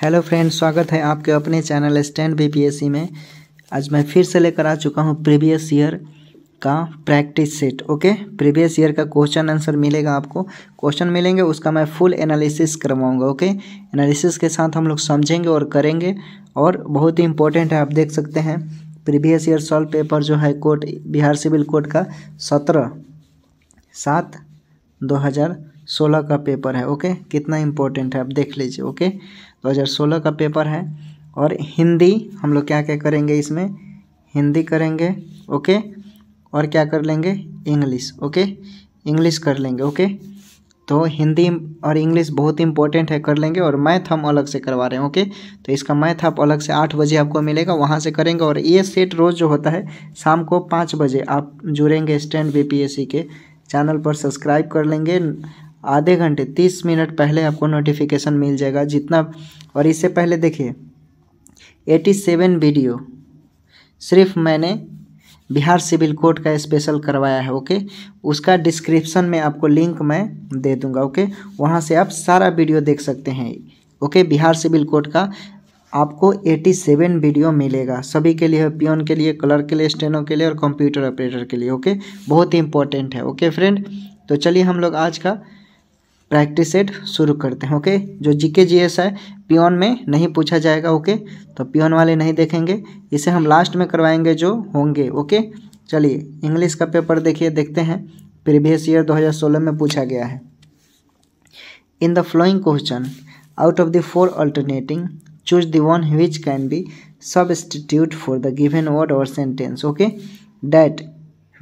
Hello friends स्वागत है आपके अपने चैनल स्टैंड बीपीएससी में आज मैं फिर से लेकर आ चुका हूँ प्रीवियस ईयर का practice set okay previous year का क्वेश्चन आंसर मिलेगा आपको क्वेश्चन मिलेंगे उसका मैं फुल एनालिसिस करवाऊंगा ओके एनालिसिस के साथ हम लोग समझेंगे और करेंगे और बहुत ही इंपॉर्टेंट है आप देख सकते हैं प्रीवियस ईयर सॉल्व पेपर जो है कोर्ट बिहार सिविल कोर्ट का सत्रह सात दो हज़ार सोलह का पेपर है ओके कितना इम्पोर्टेंट है आप देख लीजिए ओके 2016 का पेपर है और हिंदी हम लोग क्या क्या करेंगे इसमें हिंदी करेंगे ओके और क्या कर लेंगे इंग्लिश ओके इंग्लिश कर लेंगे ओके तो हिंदी और इंग्लिश बहुत इंपॉर्टेंट है कर लेंगे और मैथ हम अलग से करवा रहे हैं ओके तो इसका मैथ आप अलग से आठ बजे आपको मिलेगा वहाँ से करेंगे और ये सेट रोज़ जो होता है शाम को पाँच बजे आप जुड़ेंगे स्टैंड बी के चैनल पर सब्सक्राइब कर लेंगे आधे घंटे तीस मिनट पहले आपको नोटिफिकेशन मिल जाएगा जितना और इससे पहले देखिए एटी सेवन वीडियो सिर्फ मैंने बिहार सिविल कोर्ट का स्पेशल करवाया है ओके उसका डिस्क्रिप्शन में आपको लिंक मैं दे दूंगा ओके वहाँ से आप सारा वीडियो देख सकते हैं ओके बिहार सिविल कोर्ट का आपको 87 वीडियो मिलेगा सभी के लिए पियोन के लिए कलर के लिए स्टेनो के लिए और कंप्यूटर ऑपरेटर के लिए ओके बहुत ही इंपॉर्टेंट है ओके फ्रेंड तो चलिए हम लोग आज का प्रैक्टिस सेट शुरू करते हैं ओके जो जीके जीएस है पीओन में नहीं पूछा जाएगा ओके तो पियन वाले नहीं देखेंगे इसे हम लास्ट में करवाएंगे जो होंगे ओके चलिए इंग्लिश का पेपर देखिए देखते हैं प्रीवियस ईयर 2016 में पूछा गया है in the following question out of the four alternating choose the one which can be substitute for the given word और sentence okay that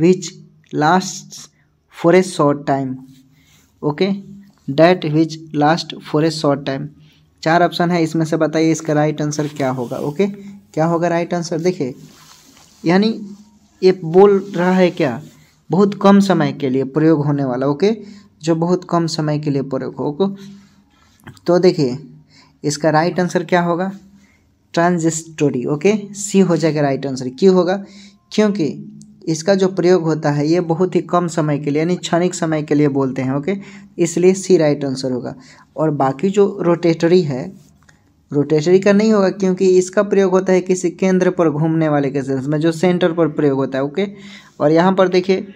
which last for a short time okay that which last for a short time चार option है इसमें से बताइए इसका right answer क्या होगा okay क्या होगा राइट आंसर देखिए यानी ये बोल रहा है क्या बहुत कम समय के लिए प्रयोग होने वाला ओके जो बहुत कम समय के लिए प्रयोग हो ओके तो देखिए इसका राइट आंसर क्या होगा ट्रांजिस्टोरी ओके सी हो जाएगा राइट आंसर क्यों होगा क्योंकि इसका जो प्रयोग होता है ये बहुत ही कम समय के लिए यानी क्षणिक समय के लिए बोलते हैं ओके इसलिए सी राइट आंसर होगा और बाकी जो रोटेटरी है रोटेटरी का नहीं होगा क्योंकि इसका प्रयोग होता है किसी केंद्र पर घूमने वाले के सेंस में जो सेंटर पर प्रयोग होता है ओके और यहाँ पर देखिए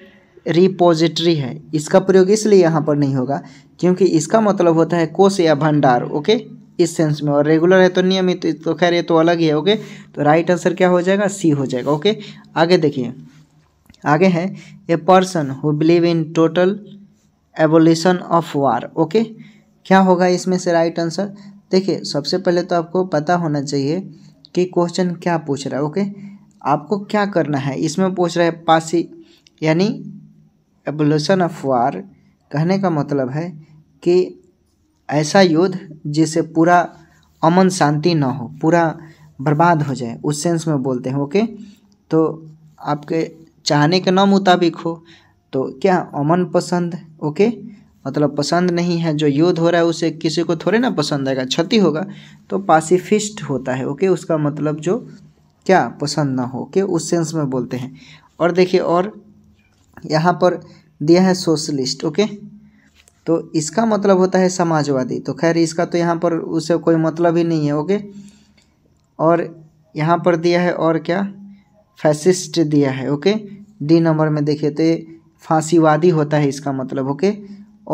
रिपोजिटरी है इसका प्रयोग इसलिए यहाँ पर नहीं होगा क्योंकि इसका मतलब होता है कोष या भंडार ओके इस सेंस में और रेगुलर है तो नियमित तो खैर ये तो अलग ही है ओके तो राइट आंसर क्या हो जाएगा सी हो जाएगा ओके आगे देखिए आगे है a person who believe in total evolution of war okay क्या होगा इसमें से राइट आंसर देखिए सबसे पहले तो आपको पता होना चाहिए कि क्वेश्चन क्या पूछ रहा है ओके आपको क्या करना है इसमें पूछ रहा है पासी यानी एवोल्यूशन ऑफ वार कहने का मतलब है कि ऐसा युद्ध जिससे पूरा अमन शांति ना हो पूरा बर्बाद हो जाए उस सेंस में बोलते हैं ओके तो आपके चाहने के ना मुताबिक हो तो क्या अमन पसंद ओके मतलब पसंद नहीं है जो युद्ध हो रहा है उसे किसी को थोड़े ना पसंद आएगा क्षति होगा तो पासिफिस्ट होता है ओके उसका मतलब जो क्या पसंद ना हो ओके उस सेंस में बोलते हैं और देखिए और यहाँ पर दिया है सोशलिस्ट ओके तो इसका मतलब होता है समाजवादी तो खैर इसका तो यहाँ पर उसे कोई मतलब ही नहीं है ओके और यहाँ पर दिया है और क्या फैसिस्ट दिया है ओके डी नंबर में देखिए तो ये फांसीवादी होता है इसका मतलब ओके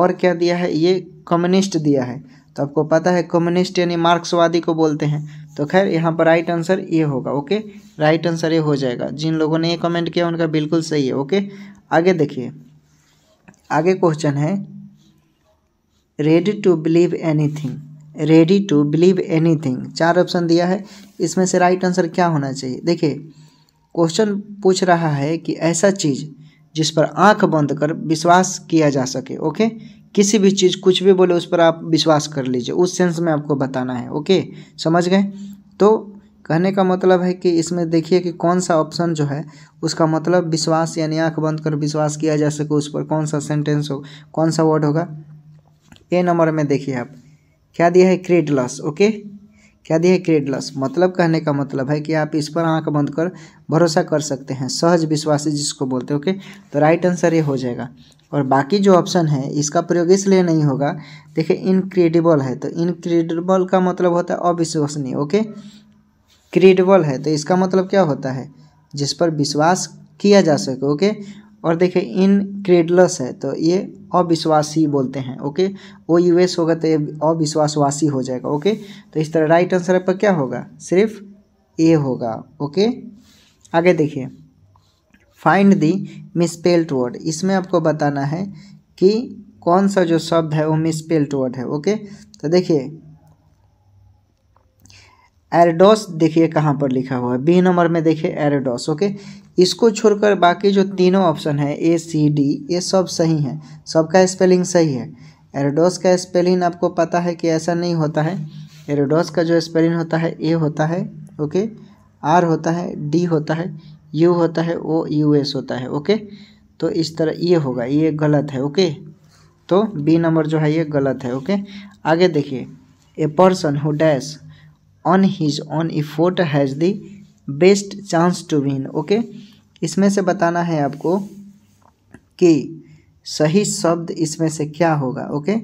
और क्या दिया है ये कम्युनिस्ट दिया है तो आपको पता है कम्युनिस्ट यानी मार्क्सवादी को बोलते हैं तो खैर यहाँ पर राइट आंसर ये होगा ओके राइट आंसर ये हो जाएगा जिन लोगों ने ये कमेंट किया उनका बिल्कुल सही है ओके आगे देखिए आगे क्वेश्चन है ready to believe anything ready to believe anything चार ऑप्शन दिया है इसमें से राइट आंसर क्या होना चाहिए देखिए क्वेश्चन पूछ रहा है कि ऐसा चीज़ जिस पर आंख बंद कर विश्वास किया जा सके ओके किसी भी चीज़ कुछ भी बोले उस पर आप विश्वास कर लीजिए उस सेंस में आपको बताना है ओके समझ गए तो कहने का मतलब है कि इसमें देखिए कि कौन सा ऑप्शन जो है उसका मतलब विश्वास यानी आंख बंद कर विश्वास किया जा सके उस पर कौन सा सेंटेंस हो कौन सा वर्ड होगा ए नंबर में देखिए आप क्या दिया है क्रेडलस ओके क्या दिया है क्रेडलस मतलब कहने का मतलब है कि आप इस पर आंख बंद कर भरोसा कर सकते हैं सहज विश्वासी जिसको बोलते ओके तो राइट आंसर ये हो जाएगा और बाकी जो ऑप्शन है इसका प्रयोग इसलिए नहीं होगा देखिए इनक्रेडिबल है तो इनक्रेडिबल का मतलब होता है अविश्वसनीय ओके क्रेडिबल है तो इसका मतलब क्या होता है जिस पर विश्वास किया जा सके ओके और देखिए क्रेडलस है तो ये अविश्वासी बोलते हैं ओके ओ यू एस होगा तो ये अविश्वासवासी हो जाएगा ओके तो इस तरह राइट आंसर आपका क्या होगा सिर्फ ए होगा ओके आगे देखिए फाइंड दी मिसपेल्ड वर्ड इसमें आपको बताना है कि कौन सा जो शब्द है वो मिसपेल्ट वर्ड है ओके तो देखिए एरडोस देखिए कहाँ पर लिखा हुआ है बी नंबर में देखिए एरडोस ओके इसको छोड़कर बाकी जो तीनों ऑप्शन है ए सी डी ये सब सही है सबका स्पेलिंग सही है एरोडोस का स्पेलिंग आपको पता है कि ऐसा नहीं होता है एरोडोस का जो स्पेलिंग होता है ए होता है ओके आर होता है डी होता है यू होता है ओ यू एस होता है ओके तो इस तरह ये होगा ये गलत है ओके तो बी नंबर जो है ये गलत है ओके आगे देखिए a person who dash on his own effort has the best chance to win okay इसमें से बताना है आपको कि सही शब्द इसमें से क्या होगा ओके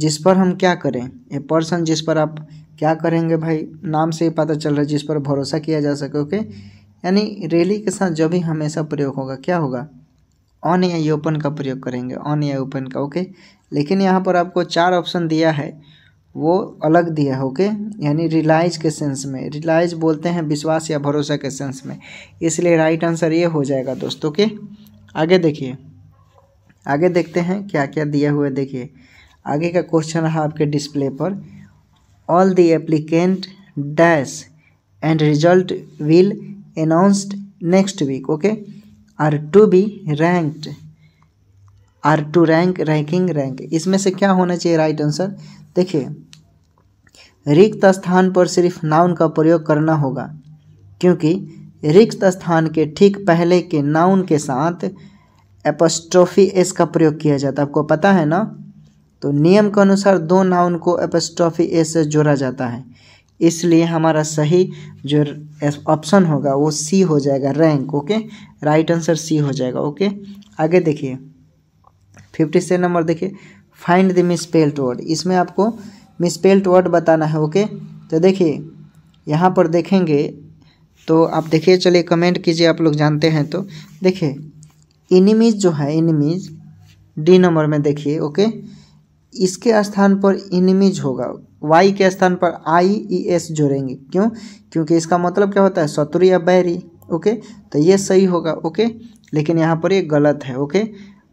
जिस पर हम क्या करें ए पर्सन जिस पर आप क्या करेंगे भाई नाम से ही पता चल रहा है जिस पर भरोसा किया जा सके ओके यानी रैली के साथ जो भी हमेशा प्रयोग होगा क्या होगा ऑन या ओपन का प्रयोग करेंगे ऑन या ओपन का ओके लेकिन यहाँ पर आपको चार ऑप्शन दिया है वो अलग दिया ओके यानी रिलाइज के सेंस में रिलाइज बोलते हैं विश्वास या भरोसा के सेंस में इसलिए राइट आंसर ये हो जाएगा दोस्तों के आगे देखिए आगे देखते हैं क्या क्या दिया हुआ देखिए आगे का क्वेश्चन रहा आपके डिस्प्ले पर all the applicant dash and result will announced next week okay are to be ranked are to rank ranking rank इसमें से क्या होना चाहिए राइट आंसर देखिए रिक्त स्थान पर सिर्फ नाउन का प्रयोग करना होगा क्योंकि रिक्त स्थान के ठीक पहले के नाउन के साथ एपस्ट्रोफी एस का प्रयोग किया जाता है आपको पता है ना तो नियम के अनुसार दो नाउन को एपस्ट्रोफी एस से जोड़ा जाता है इसलिए हमारा सही जो ऑप्शन होगा वो सी हो जाएगा rank okay right answer C हो जाएगा ओके आगे देखिए फिफ्टी सेवन नंबर देखिए फाइंड द मिसपेल्ट वर्ड इसमें आपको मिसपेल्ट वर्ड बताना है ओके तो देखिए यहाँ पर देखेंगे तो आप देखिए चलिए कमेंट कीजिए आप लोग जानते हैं तो देखिए इनिमीज जो है इनिमीज डी नंबर में देखिए ओके इसके स्थान पर इनिमीज होगा वाई के स्थान पर आई ई एस जोड़ेंगे क्यों क्योंकि इसका मतलब क्या होता है शत्रु या बैरी ओके तो ये सही होगा ओके लेकिन यहाँ पर ये गलत है ओके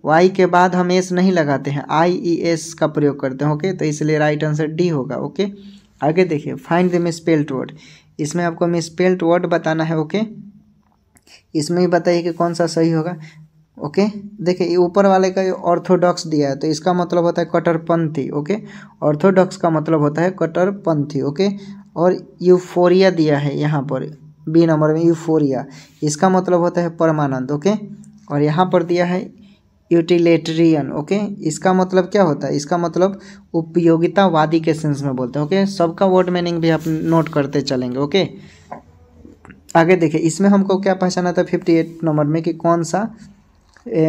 वाई के बाद हम एस नहीं लगाते हैं आई ई एस का प्रयोग करते हैं ओके तो इसलिए राइट आंसर डी होगा ओके आगे देखिए find the misspelled word इसमें आपको मिस स्पेल्ड वर्ड बताना है ओके इसमें भी बताइए कि कौन सा सही होगा ओके देखिए ये ऊपर वाले का ऑर्थोडॉक्स दिया है तो इसका मतलब होता है कट्टरपंथी ओके ऑर्थोडॉक्स का मतलब होता है कट्टरपंथी ओके और यूफोरिया दिया है यहाँ पर बी नंबर में यूफोरिया इसका मतलब होता है परमानंद ओके और यहाँ पर दिया है यूटिलेटरियन ओके इसका मतलब क्या होता है इसका मतलब उपयोगितावादी के सेंस में बोलते हैं ओके सबका वर्ड मीनिंग भी आप नोट करते चलेंगे ओके आगे देखिए इसमें हमको क्या पहचाना था फिफ्टी एट नंबर में कि कौन सा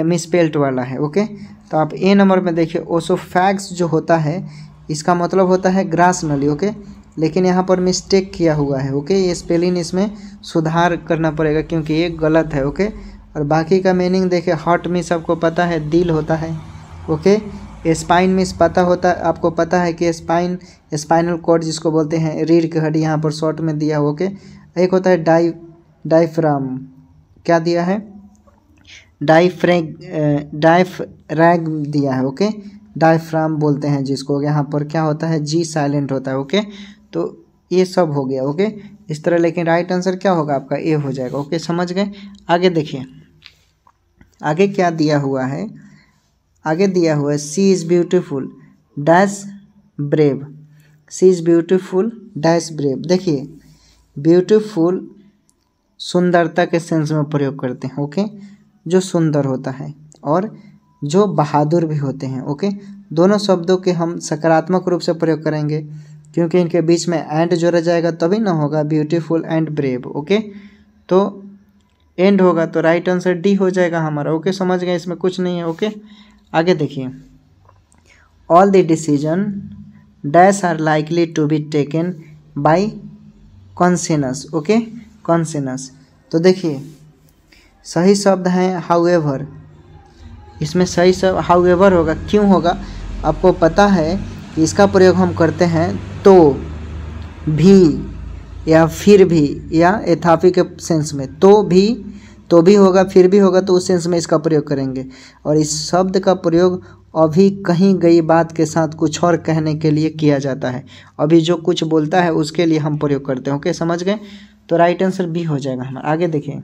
मिसपेल्ट वाला है ओके तो आप ए नंबर में देखिए ओसोफैक्स जो होता है इसका मतलब होता है ग्रास नली ओके लेकिन यहाँ पर मिस्टेक किया हुआ है ओके ये स्पेलिंग इसमें सुधार करना पड़ेगा क्योंकि ये गलत है ओके और बाकी का मीनिंग देखिए हॉट मीन्स आपको पता है दिल होता है ओके स्पाइन मीन्स पता होता आपको पता है कि स्पाइन स्पाइनल कोड जिसको बोलते हैं रीढ़ की हड्डी यहाँ पर शॉर्ट में दिया ओके एक होता है डाई डाइफ्राम क्या दिया है डाइफ्रेग डाइफ रैग दिया है ओके डाइफ्राम बोलते हैं जिसको यहाँ पर क्या होता है जी साइलेंट होता है ओके तो ये सब हो गया ओके इस तरह लेकिन राइट आंसर क्या होगा आपका ए हो जाएगा ओके समझ गए आगे देखिए आगे क्या दिया हुआ है आगे दिया हुआ है she is beautiful dash brave she is beautiful dash brave देखिए ब्यूटिफुल सुंदरता के सेंस में प्रयोग करते हैं ओके जो सुंदर होता है और जो बहादुर भी होते हैं ओके दोनों शब्दों के हम सकारात्मक रूप से प्रयोग करेंगे क्योंकि इनके बीच में एंड जोड़ा जाएगा तभी ना होगा ब्यूटीफुल एंड ब्रेव ओके तो एंड होगा तो राइट आंसर डी हो जाएगा हमारा ओके समझ गए इसमें कुछ नहीं है ओके आगे देखिए all the decision dash are likely to be taken by consensus okay consensus तो देखिए सही शब्द हैं एवर इसमें सही शब्द एवर होगा क्यों होगा आपको पता है कि इसका प्रयोग हम करते हैं तो भी या फिर भी या एथापी के सेंस में तो भी तो भी होगा फिर भी होगा तो उस सेंस में इसका प्रयोग करेंगे और इस शब्द का प्रयोग अभी कहीं गई बात के साथ कुछ और कहने के लिए किया जाता है अभी जो कुछ बोलता है उसके लिए हम प्रयोग करते हैं ओके समझ गए तो राइट आंसर बी हो जाएगा हमारा आगे देखिए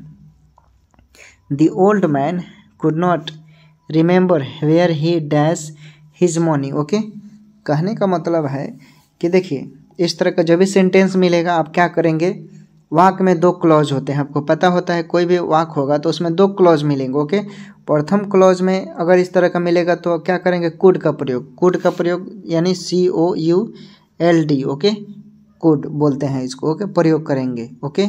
the old man could not remember where he dash his money okay कहने का मतलब है कि देखिए इस तरह का जो भी सेंटेंस मिलेगा आप क्या करेंगे वाक में दो क्लॉज होते हैं आपको पता होता है कोई भी वाक होगा तो उसमें दो क्लॉज मिलेंगे ओके प्रथम क्लॉज में अगर इस तरह का मिलेगा तो क्या करेंगे कुड का प्रयोग कुड का प्रयोग यानी C O U L D okay could बोलते हैं इसको ओके प्रयोग करेंगे ओके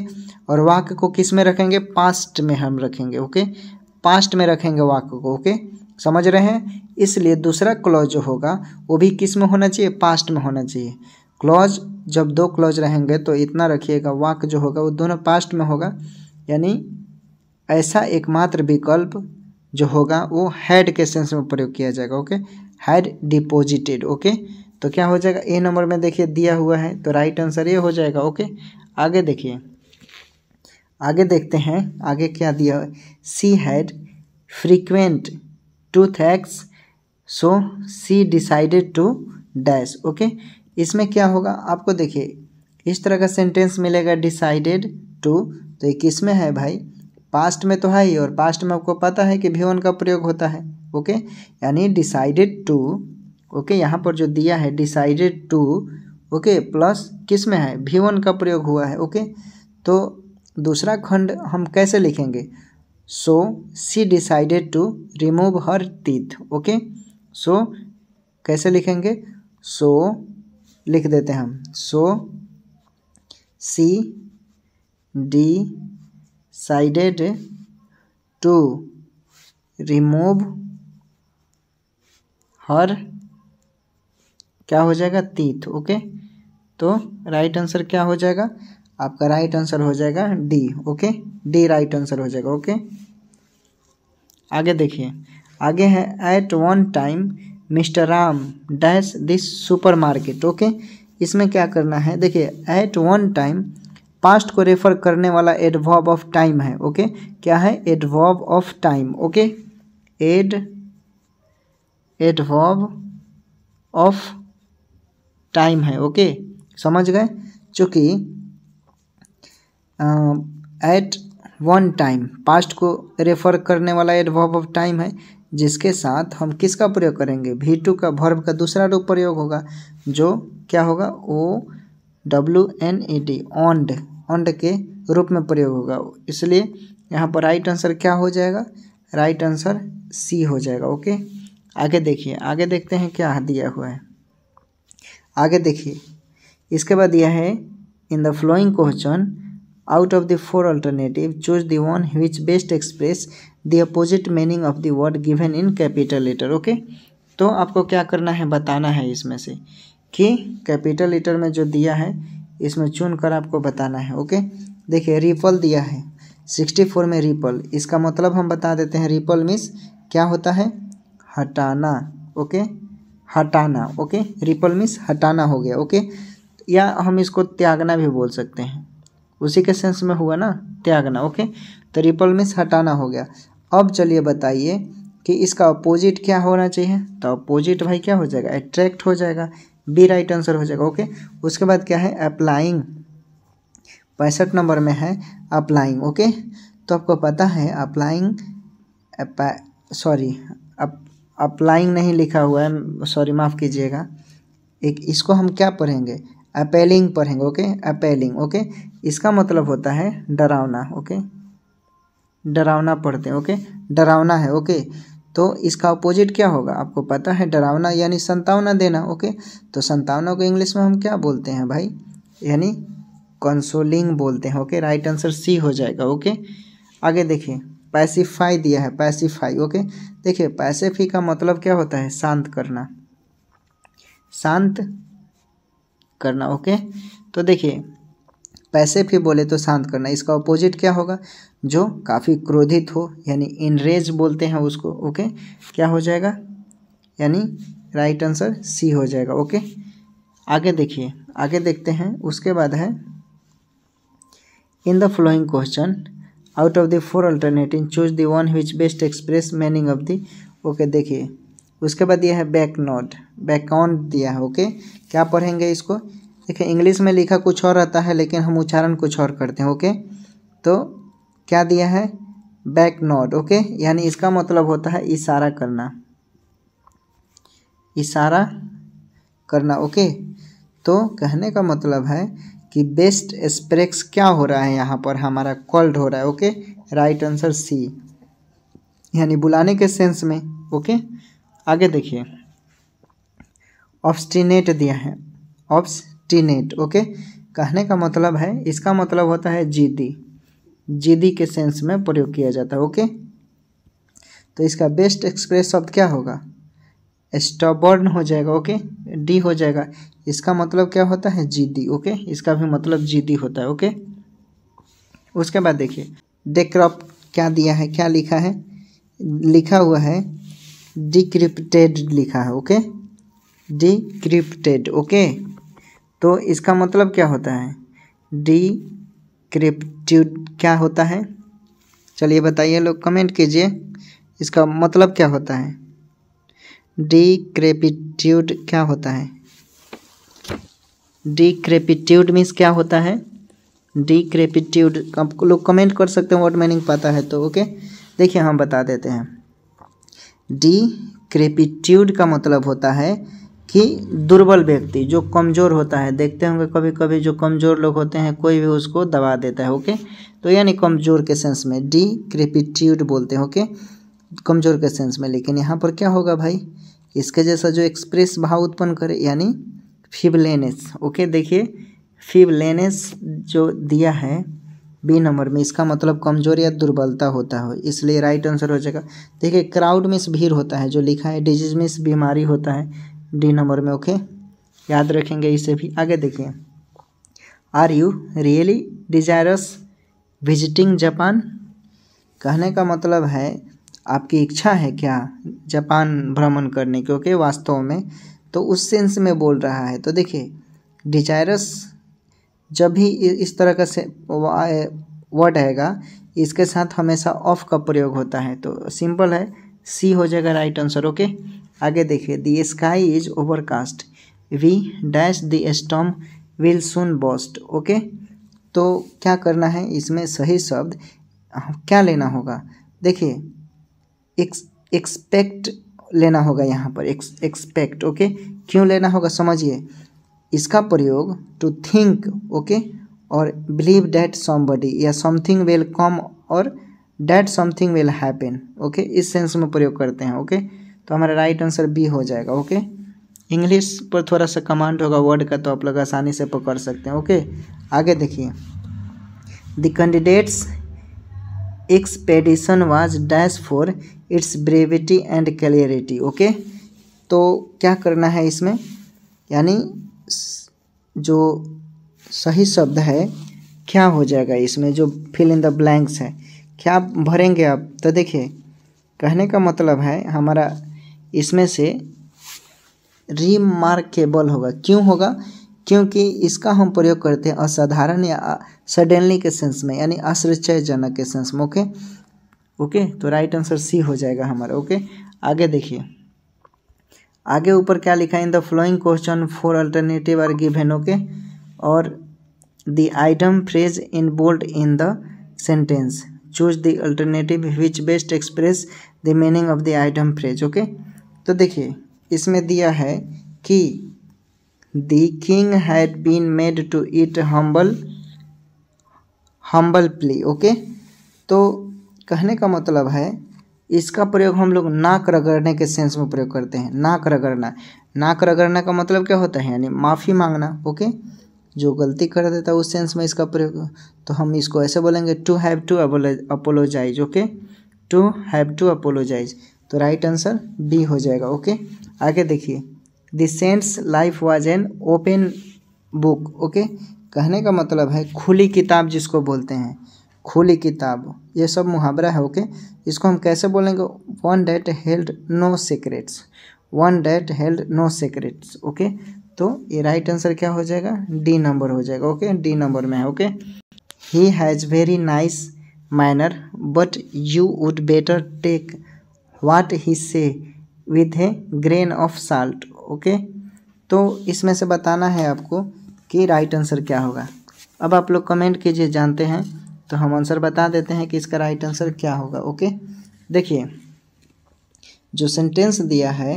और वाक को किस में रखेंगे पास्ट में हम रखेंगे ओके पास्ट में रखेंगे वाक को ओके समझ रहे हैं इसलिए दूसरा क्लॉज जो होगा वो भी किस में होना चाहिए पास्ट में होना चाहिए क्लॉज जब दो क्लॉज रहेंगे तो इतना रखिएगा वाक जो होगा वो दोनों पास्ट में होगा यानी ऐसा एकमात्र विकल्प जो होगा वो हैड के सेंस में प्रयोग किया जाएगा ओके हैड डिपोजिटेड ओके तो क्या हो जाएगा ए नंबर में देखिए दिया हुआ है तो राइट आंसर ये हो जाएगा ओके आगे देखिए आगे देखते हैं आगे क्या दिया है she had frequent toothaches so she decided to dash okay इसमें क्या होगा आपको देखिए इस तरह का सेंटेंस मिलेगा डिसाइडेड टू तो ये किस में है भाई पास्ट में तो है ही और पास्ट में आपको पता है कि भीवन का प्रयोग होता है ओके यानी डिसाइडेड टू ओके यहाँ पर जो दिया है डिसाइडेड टू ओके प्लस किस में है भीवन का प्रयोग हुआ है ओके तो दूसरा खंड हम कैसे लिखेंगे so she decided to remove her teeth okay so कैसे लिखेंगे सो so, लिख देते हैं हम so she decided to remove her क्या हो जाएगा तीथ ओके तो राइट आंसर क्या हो जाएगा आपका राइट आंसर हो जाएगा D okay D right answer हो जाएगा ओके आगे देखिए आगे है at one time mister Ram dash this supermarket okay इसमें क्या करना है देखिए एट वन टाइम पास्ट को रेफर करने वाला एडवॉब ऑफ टाइम है ओके क्या है adverb of time okay ad adverb of time है ओके समझ गए चूँकि एट वन टाइम पास्ट को रेफर करने वाला एडवॉब ऑफ टाइम है जिसके साथ हम किसका प्रयोग करेंगे भी टू का भर्व का दूसरा रूप प्रयोग होगा जो क्या होगा O W N E D owned owned के रूप में प्रयोग होगा इसलिए यहाँ पर राइट आंसर क्या हो जाएगा राइट आंसर सी हो जाएगा ओके आगे देखिए आगे देखते हैं क्या दिया हुआ है आगे देखिए इसके बाद यह है in the following question out of the four alternative choose the one which best express the opposite meaning of the word given in capital letter okay तो आपको क्या करना है बताना है इसमें से कि कैपिटल लेटर में जो दिया है इसमें चुन कर आपको बताना है ओके देखिए रिपल दिया है सिक्सटी फोर में रिपल इसका मतलब हम बता देते हैं रिपल मीन्स क्या होता है हटाना ओके हटाना ओके रिपल मीन्स हटाना हो गया ओके या हम इसको त्यागना भी बोल सकते हैं उसी के सेंस में हुआ ना त्यागना ओके तो रिपल मीन्स हटाना हो गया अब चलिए बताइए कि इसका अपोजिट क्या होना चाहिए तो अपोजिट भाई क्या हो जाएगा एट्रैक्ट हो जाएगा बी राइट आंसर हो जाएगा ओके उसके बाद क्या है अप्लाइंग पैंसठ नंबर में है अप्लाइंग ओके तो आपको पता है अप्लाइंग सॉरी अप्लाइंग नहीं लिखा हुआ है सॉरी माफ़ कीजिएगा एक इसको हम क्या पढ़ेंगे अपेलिंग पर हैं ओके अपेलिंग ओके इसका मतलब होता है डरावना ओके डरावना पढ़ते हैं ओके डरावना है ओके तो इसका अपोजिट क्या होगा आपको पता है डरावना यानी संतावना देना ओके तो संतावना को इंग्लिश में हम क्या बोलते हैं भाई यानी कंसोलिंग बोलते हैं ओके राइट आंसर सी हो जाएगा ओके आगे देखिए पैसिफाई दिया है पैसिफाई ओके देखिए पैसिफी का मतलब क्या होता है शांत करना शांत करना ओके तो देखिए पैसे भी बोले तो शांत करना इसका ऑपोजिट क्या होगा जो काफ़ी क्रोधित हो यानी इनरेज बोलते हैं उसको ओके क्या हो जाएगा यानी राइट आंसर सी हो जाएगा ओके आगे देखिए आगे देखते हैं उसके बाद है in the following question out of the four alternative choose the one which best express meaning of the okay देखिए उसके बाद यह है बैक नोट बैक ऑन दिया है ओके क्या पढ़ेंगे इसको देखिए इंग्लिश में लिखा कुछ और रहता है लेकिन हम उच्चारण कुछ और करते हैं ओके तो क्या दिया है बैक नोट ओके यानी इसका मतलब होता है इशारा करना इशारा करना ओके तो कहने का मतलब है कि बेस्ट स्प्रेक्स क्या हो रहा है यहाँ पर हमारा कॉल्ड हो रहा है ओके राइट आंसर सी यानी बुलाने के सेंस में ओके आगे देखिए ऑब्स्टिनेट दिया है ऑब्स्टिनेट ओके कहने का मतलब है इसका मतलब होता है जीदी जीदी के सेंस में प्रयोग किया जाता है ओके तो इसका बेस्ट एक्सप्रेस शब्द क्या होगा स्टॉबर्न हो जाएगा ओके डी हो जाएगा इसका मतलब क्या होता है जीदी ओके इसका भी मतलब जीदी होता है ओके उसके बाद देखिए डेक्रॉप क्या दिया है क्या लिखा है लिखा हुआ है डिक्रिप्टेड लिखा है ओके डिक्रिप्टेड ओके तो इसका मतलब क्या होता है डी डिक्रिप्ट्यूड क्या होता है चलिए बताइए लोग कमेंट कीजिए इसका मतलब क्या होता है डिक्रेपिट्यूड क्या होता है डिक्रेपिट्यूड मीन्स क्या होता है डिक्रेपिट्यूड आप लोग कमेंट कर सकते हैं वर्ड मीनिंग पता है तो ओके देखिए हम बता देते हैं डी क्रेपिट्यूड का मतलब होता है कि दुर्बल व्यक्ति जो कमज़ोर होता है देखते होंगे कभी कभी जो कमज़ोर लोग होते हैं कोई भी उसको दबा देता है ओके तो यानी कमज़ोर के सेंस में डी क्रेपिट्यूड बोलते हैं ओके कमज़ोर के सेंस में लेकिन यहाँ पर क्या होगा भाई इसके जैसा जो एक्सप्रेस भाव उत्पन्न करे यानी फिबलेनेस ओके देखिए फिबलेनेस जो दिया है बी नंबर में इसका मतलब कमजोर या दुर्बलता होता हो इसलिए राइट आंसर हो जाएगा देखिए क्राउड मिस भीड़ होता है जो लिखा है डिजीज मिस बीमारी होता है डी नंबर में ओके याद रखेंगे इसे भी आगे देखिए are you really desirous visiting Japan कहने का मतलब है आपकी इच्छा है क्या जापान भ्रमण करने की ओके वास्तव में तो उस सेंस में बोल रहा है तो देखिए डिजायरस जब भी इस तरह का से वर्ड आएगा इसके साथ हमेशा ऑफ का प्रयोग होता है तो सिंपल है सी हो जाएगा राइट आंसर ओके आगे देखिए the sky is overcast we dash the storm will soon burst okay तो क्या करना है इसमें सही शब्द हाँ, क्या लेना होगा देखिए एक्सपेक्ट लेना होगा यहाँ पर एक्सपेक्ट ओके क्यों लेना होगा समझिए इसका प्रयोग टू थिंक ओके और बिलीव डैट समबडी या समथिंग विल कम और that something will happen okay इस सेंस में प्रयोग करते हैं ओके okay? तो हमारा राइट आंसर बी हो जाएगा ओके okay? इंग्लिश पर थोड़ा सा कमांड होगा वर्ड का तो आप लोग आसानी से पकड़ सकते हैं ओके आगे देखिए the candidates expedition was dash for its brevity and clarity okay तो क्या करना है इसमें यानी जो सही शब्द है क्या हो जाएगा इसमें जो फिल इन द ब्लैंक्स है क्या भरेंगे आप तो देखिए कहने का मतलब है हमारा इसमें से रिमार्केबल होगा क्यों होगा क्योंकि इसका हम प्रयोग करते हैं असाधारण या सडनली के सेंस में यानी आश्चर्यजनक के सेंस में ओके ओके तो राइट आंसर सी हो जाएगा हमारा ओके आगे देखिए आगे ऊपर क्या लिखा है in the following question four alternative are given okay और the item phrase in bold in the sentence choose the alternative which best express the meaning of the item phrase okay तो देखिए इसमें दिया है कि the king had been made to eat humble humble pie okay तो कहने का मतलब है इसका प्रयोग हम लोग नाक रगड़ने के सेंस में प्रयोग करते हैं नाक रगड़ना नाक रगड़ना का मतलब क्या होता है यानी माफ़ी मांगना ओके जो गलती कर देता है उस सेंस में इसका प्रयोग तो हम इसको ऐसे बोलेंगे to have to apologise okay to have to apologise तो राइट आंसर बी हो जाएगा ओके आगे देखिए the saint's life was an open book okay कहने का मतलब है खुली किताब जिसको बोलते हैं खुली किताब ये सब मुहावरा है ओके इसको हम कैसे बोलेंगे one that held no secrets one that held no secrets okay तो ये राइट आंसर क्या हो जाएगा डी नंबर हो जाएगा ओके डी नंबर में है okay he has very nice manner but you would better take what he say with a grain of salt okay तो इसमें से बताना है आपको कि राइट आंसर क्या होगा अब आप लोग कमेंट कीजिए जानते हैं तो हम आंसर बता देते हैं कि इसका राइट आंसर क्या होगा ओके देखिए जो सेंटेंस दिया है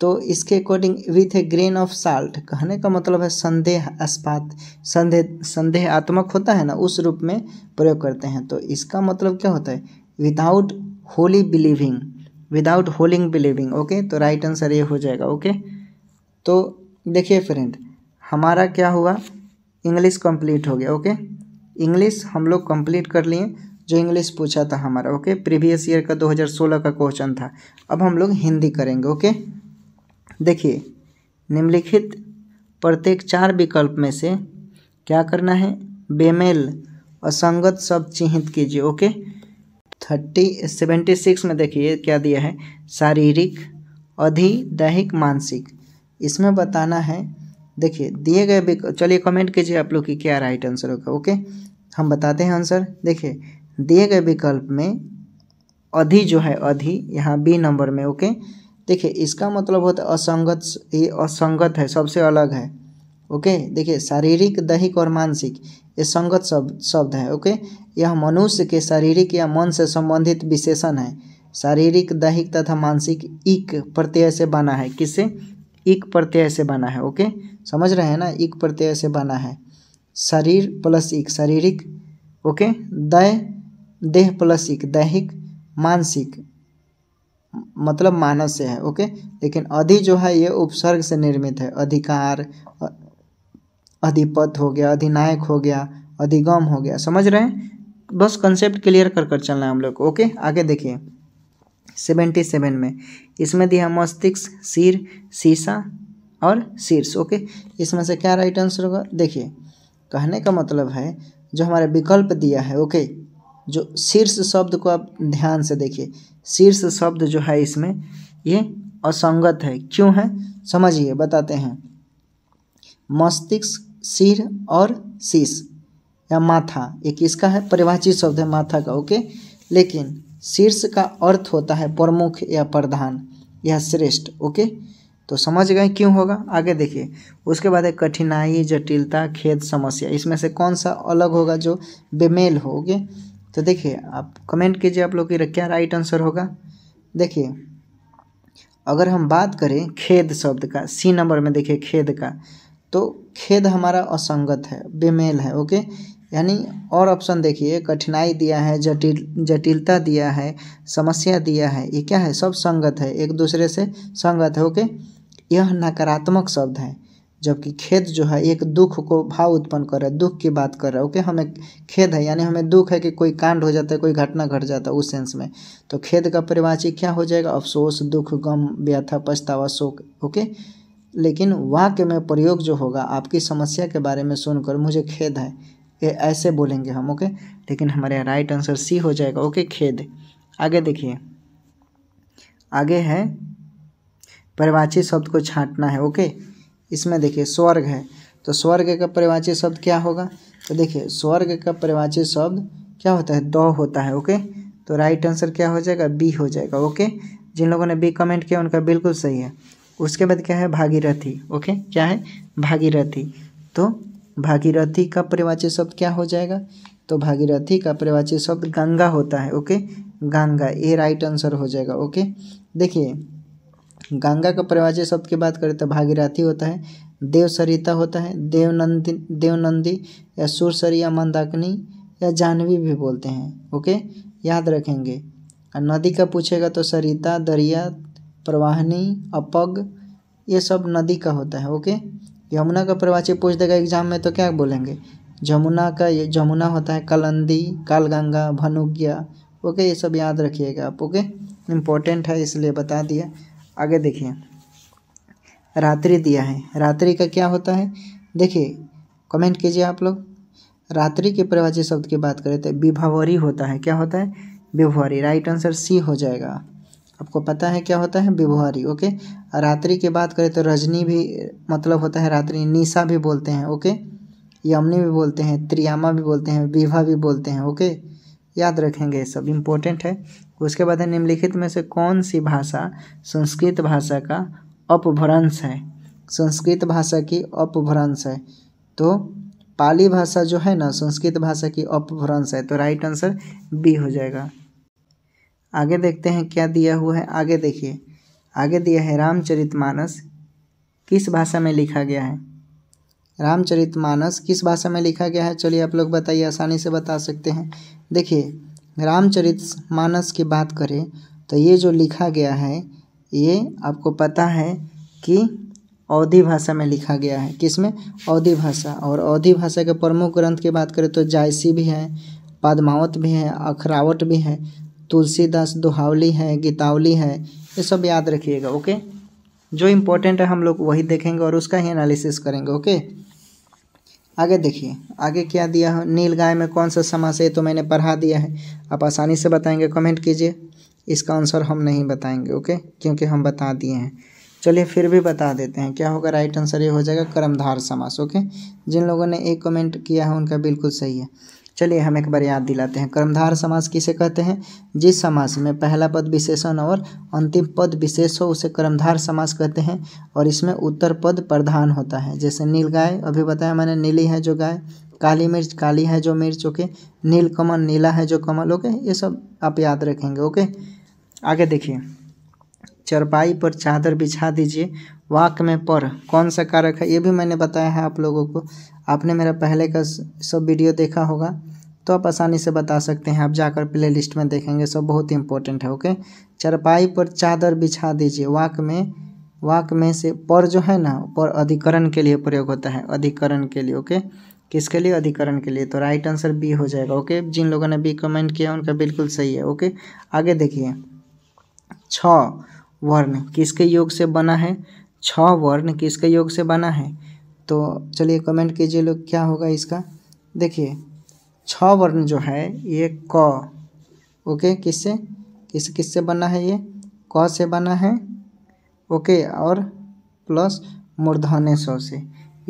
तो इसके according with a grain of salt कहने का मतलब है संदेह अस्पात संदेह संदेहात्मक होता है ना उस रूप में प्रयोग करते हैं तो इसका मतलब क्या होता है विदाउट होली बिलीविंग विदाउट होलिंग बिलीविंग ओके तो राइट आंसर ये हो जाएगा ओके तो देखिए फ्रेंड हमारा क्या हुआ इंग्लिश कंप्लीट हो गया ओके इंग्लिश हम लोग कंप्लीट कर लिए जो इंग्लिश पूछा था हमारा ओके प्रीवियस ईयर का 2016 का क्वेश्चन था अब हम लोग हिंदी करेंगे ओके देखिए निम्नलिखित प्रत्येक चार विकल्प में से क्या करना है बेमेल असंगत शब्द चिन्हित कीजिए ओके थर्टी सेवेंटी सिक्स में देखिए क्या दिया है शारीरिक अधिदैहिक मानसिक इसमें बताना है देखिए दिए गए चलिए कमेंट कीजिए आप लोग की क्या राइट आंसर होगा ओके हम बताते हैं आंसर देखिए दिए गए विकल्प में अधि जो है अधि यहाँ बी नंबर में ओके देखिए इसका मतलब होता है असंगत ये असंगत है सबसे अलग है ओके देखिए शारीरिक दैहिक और मानसिक ये संगत शब्द शब्द है ओके यह मनुष्य के शारीरिक या मन से संबंधित विशेषण है शारीरिक दैहिक तथा मानसिक इक प्रत्यय से बना है किससे एक प्रत्यय से बना है ओके समझ रहे हैं ना एक प्रत्यय से बना है शरीर प्लस एक शारीरिक ओके दय देह प्लस एक दैहिक मानसिक मतलब मानस से है ओके लेकिन अधि जो है ये उपसर्ग से निर्मित है अधिकार अधिपत हो गया अधिनायक हो गया अधिगम हो गया समझ रहे हैं बस कंसेप्ट क्लियर कर कर चलना है हम लोग ओके आगे देखिए सेवेंटी सेवन में इसमें दिया मस्तिष्क सिर शीशा और शीर्ष ओके इसमें से क्या राइट आंसर होगा देखिए कहने का मतलब है जो हमारे विकल्प दिया है ओके जो शीर्ष शब्द को आप ध्यान से देखिए शीर्ष शब्द जो है इसमें ये असंगत है क्यों है समझिए बताते हैं मस्तिष्क सिर और शीश या माथा ये किसका है परिभाषित शब्द है माथा का ओके लेकिन शीर्ष का अर्थ होता है प्रमुख या प्रधान या श्रेष्ठ ओके तो समझ गए क्यों होगा आगे देखिए उसके बाद है कठिनाई जटिलता खेद समस्या इसमें से कौन सा अलग होगा जो बेमेल हो ओके तो देखिए आप कमेंट कीजिए आप लोग की क्या राइट आंसर होगा देखिए अगर हम बात करें खेद शब्द का सी नंबर में देखिए खेद का तो खेद हमारा असंगत है बेमेल है ओके यानी और ऑप्शन देखिए कठिनाई दिया है जटिल जटिलता दिया है समस्या दिया है ये क्या है सब संगत है एक दूसरे से संगत है ओके यह नकारात्मक शब्द है जबकि खेद जो है एक दुख को भाव उत्पन्न कर रहा है दुख की बात कर रहा है ओके हमें खेद है यानी हमें दुख है कि कोई कांड हो जाता है कोई घटना घट जाता है उस सेंस में तो खेद का परिभाषी क्या हो जाएगा अफसोस दुख गम व्यथा पछतावा शोक ओके लेकिन वाक्य में प्रयोग जो होगा आपकी समस्या के बारे में सुनकर मुझे खेद है ये ऐसे बोलेंगे हम ओके लेकिन हमारे राइट आंसर सी हो जाएगा ओके खेद आगे देखिए आगे है परिवाची शब्द को छांटना है ओके इसमें देखिए स्वर्ग है तो स्वर्ग का परिवाची शब्द क्या होगा तो देखिए स्वर्ग का परिवाची शब्द क्या होता है द होता है ओके तो राइट आंसर क्या हो जाएगा बी हो जाएगा ओके जिन लोगों ने बी कमेंट किया उनका बिल्कुल सही है उसके बाद क्या है भागीरथी ओके क्या है भागीरथी तो भागीरथी का परिवाची शब्द क्या हो जाएगा तो भागीरथी का परिवाची शब्द गंगा होता है ओके गंगा ये राइट आंसर हो जाएगा ओके देखिए गंगा का परिभाषा शब्द की बात करें तो भागीरथी होता है देव सरिता होता है देवनंदी देवनंदी या सुरसर या मंदाकिनी या जाह्नवी भी बोलते हैं ओके याद रखेंगे और नदी का पूछेगा तो सरिता दरिया प्रवाहनी अपग ये सब नदी का होता है ओके यमुना का प्रवाची पूछ देगा एग्जाम में तो क्या बोलेंगे जमुना का ये जमुना होता है कलंदी कालगंगा भनुज्ञा ओके ये सब याद रखिएगा आप ओके इम्पोर्टेंट है इसलिए बता दिया आगे देखिए रात्रि दिया है रात्रि का क्या होता है देखिए कमेंट कीजिए आप लोग रात्रि के प्रवाची शब्द की बात करें तो विभावरी होता है क्या होता है विभुआरी राइट आंसर सी हो जाएगा आपको पता है क्या होता है विभुआरी ओके रात्रि की बात करें तो रजनी भी मतलब होता है रात्रि निशा भी बोलते हैं ओके यमनी भी बोलते हैं त्रियामा भी बोलते हैं विभा भी बोलते हैं ओके याद रखेंगे सब इम्पोर्टेंट है उसके बाद है निम्नलिखित में से कौन सी भाषा संस्कृत भाषा का अपभ्रंश है संस्कृत भाषा की अपभ्रंश है तो पाली भाषा जो है ना संस्कृत भाषा की अपभ्रंश है तो राइट आंसर बी हो जाएगा आगे देखते हैं क्या दिया हुआ है आगे देखिए आगे दिया है रामचरितमानस किस भाषा में लिखा गया है रामचरितमानस किस भाषा में लिखा गया है चलिए आप लोग बताइए आसानी से बता सकते हैं देखिए रामचरित मानस की बात करें तो ये जो लिखा गया है ये आपको पता है कि अवधि भाषा में लिखा गया है किसमें अवधि भाषा और अवधि भाषा के प्रमुख ग्रंथ की बात करें तो जायसी भी है पद्मावत भी है अखरावट भी है तुलसीदास दोहावली है गीतावली है ये सब याद रखिएगा ओके जो इम्पोर्टेंट है हम लोग वही देखेंगे और उसका ही एनालिसिस करेंगे ओके आगे देखिए आगे क्या दिया हो नील गाय में कौन सा समास है तो मैंने पढ़ा दिया है आप आसानी से बताएंगे कमेंट कीजिए इसका आंसर हम नहीं बताएंगे ओके क्योंकि हम बता दिए हैं चलिए फिर भी बता देते हैं क्या होगा राइट आंसर ये हो जाएगा कर्मधार समास ओके जिन लोगों ने एक कमेंट किया है उनका बिल्कुल सही है चलिए हम एक बार याद दिलाते हैं कर्मधार समास किसे कहते हैं जिस समास में पहला पद विशेषण और अंतिम पद विशेष हो उसे कर्मधार समास कहते हैं और इसमें उत्तर पद प्रधान होता है जैसे नील गाय अभी बताया मैंने नीली है जो गाय काली मिर्च काली है जो मिर्च ओके नील कमल नीला है जो कमल ओके ये सब आप याद रखेंगे ओके आगे देखिए चरपाई पर चादर बिछा दीजिए वाक में पर कौन सा कारक है ये भी मैंने बताया है आप लोगों को आपने मेरा पहले का सब वीडियो देखा होगा तो आप आसानी से बता सकते हैं आप जाकर प्ले लिस्ट में देखेंगे सब बहुत इंपॉर्टेंट है ओके चरपाई पर चादर बिछा दीजिए वाक में वाक में से पर जो है ना पर अधिकरण के लिए प्रयोग होता है अधिकरण के लिए ओके किसके लिए अधिकरण के लिए तो राइट आंसर बी हो जाएगा ओके जिन लोगों ने बी कमेंट किया उनका बिल्कुल सही है ओके आगे देखिए छ वर्ण किसके योग से बना है छ वर्ण किसके योग से बना है तो चलिए कमेंट कीजिए लोग क्या होगा इसका देखिए छ वर्ण जो है ये क ओके किससे किस किस से बना है ये क से बना है ओके और प्लस मूर्धन्य सौ से